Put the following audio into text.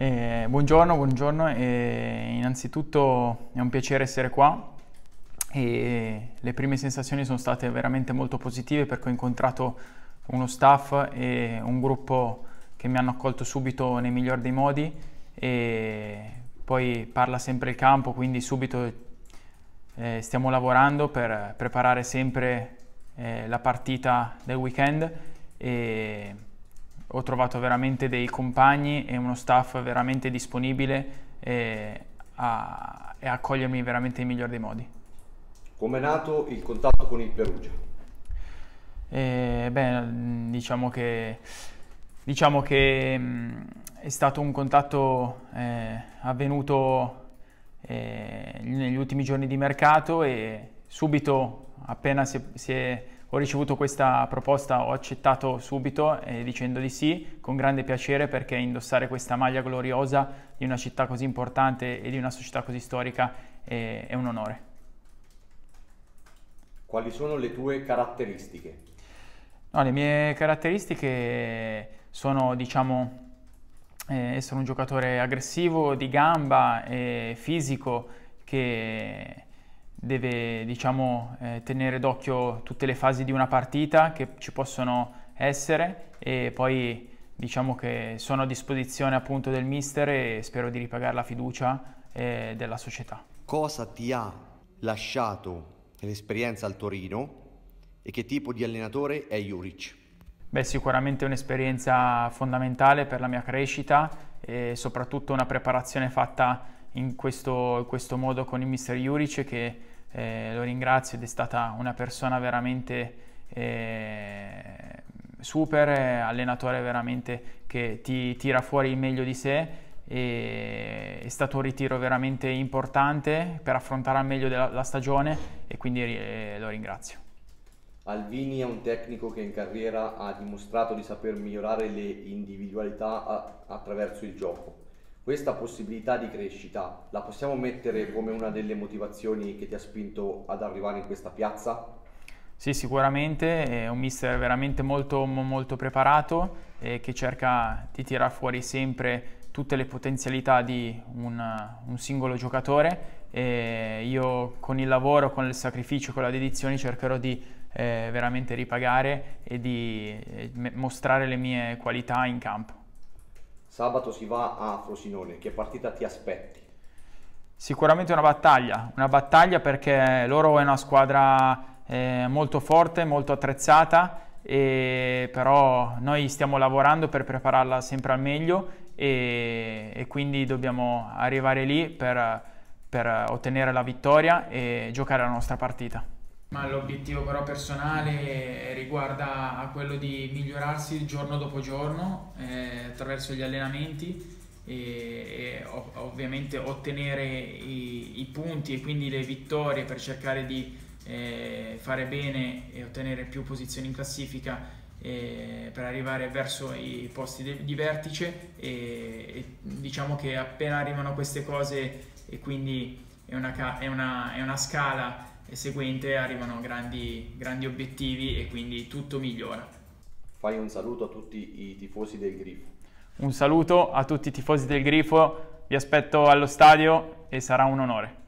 Eh, buongiorno, buongiorno. Eh, innanzitutto è un piacere essere qua. E le prime sensazioni sono state veramente molto positive perché ho incontrato uno staff e un gruppo che mi hanno accolto subito nei migliori dei modi e poi parla sempre il campo, quindi subito eh, stiamo lavorando per preparare sempre eh, la partita del weekend e ho trovato veramente dei compagni e uno staff veramente disponibile e a, e accogliermi veramente nel miglior dei modi. Come è nato il contatto con il Perugia? Eh, beh, diciamo che, diciamo che mh, mm, è stato un contatto eh, avvenuto eh, negli ultimi giorni di mercato e subito appena si è, si è ho ricevuto questa proposta, ho accettato subito eh, dicendo di sì, con grande piacere perché indossare questa maglia gloriosa di una città così importante e di una società così storica eh, è un onore. Quali sono le tue caratteristiche? No, le mie caratteristiche sono, diciamo, eh, essere un giocatore aggressivo, di gamba, fisico, che deve diciamo, eh, tenere d'occhio tutte le fasi di una partita che ci possono essere e poi diciamo che sono a disposizione appunto del mister e spero di ripagare la fiducia eh, della società. Cosa ti ha lasciato l'esperienza al Torino e che tipo di allenatore è Juric? Beh, sicuramente un'esperienza fondamentale per la mia crescita e soprattutto una preparazione fatta in questo, in questo modo con il mister Juric che eh, lo ringrazio ed è stata una persona veramente eh, super, allenatore veramente che ti tira fuori il meglio di sé e è stato un ritiro veramente importante per affrontare al meglio della, la stagione e quindi eh, lo ringrazio. Alvini è un tecnico che in carriera ha dimostrato di saper migliorare le individualità a, attraverso il gioco questa possibilità di crescita la possiamo mettere come una delle motivazioni che ti ha spinto ad arrivare in questa piazza? Sì, sicuramente, è un mister veramente molto, molto preparato eh, che cerca di tirar fuori sempre tutte le potenzialità di un, un singolo giocatore e io con il lavoro, con il sacrificio, con la dedizione cercherò di eh, veramente ripagare e di eh, mostrare le mie qualità in campo. Sabato si va a Frosinone, che partita ti aspetti? Sicuramente una battaglia, una battaglia perché loro è una squadra eh, molto forte, molto attrezzata, e però noi stiamo lavorando per prepararla sempre al meglio e, e quindi dobbiamo arrivare lì per, per ottenere la vittoria e giocare la nostra partita. Ma l'obiettivo però personale riguarda a quello di migliorarsi giorno dopo giorno eh, attraverso gli allenamenti e, e ov ovviamente ottenere i, i, punti e quindi le vittorie per cercare di eh, fare bene e ottenere più posizioni in classifica eh, per arrivare verso i posti di, di vertice e, e diciamo che appena arrivano queste cose e quindi è una, è una, è una scala e seguente arrivano grandi, grandi obiettivi e quindi tutto migliora. Fai un saluto a tutti i tifosi del Grifo. Un saluto a tutti i tifosi del Grifo, vi aspetto allo stadio e sarà un onore.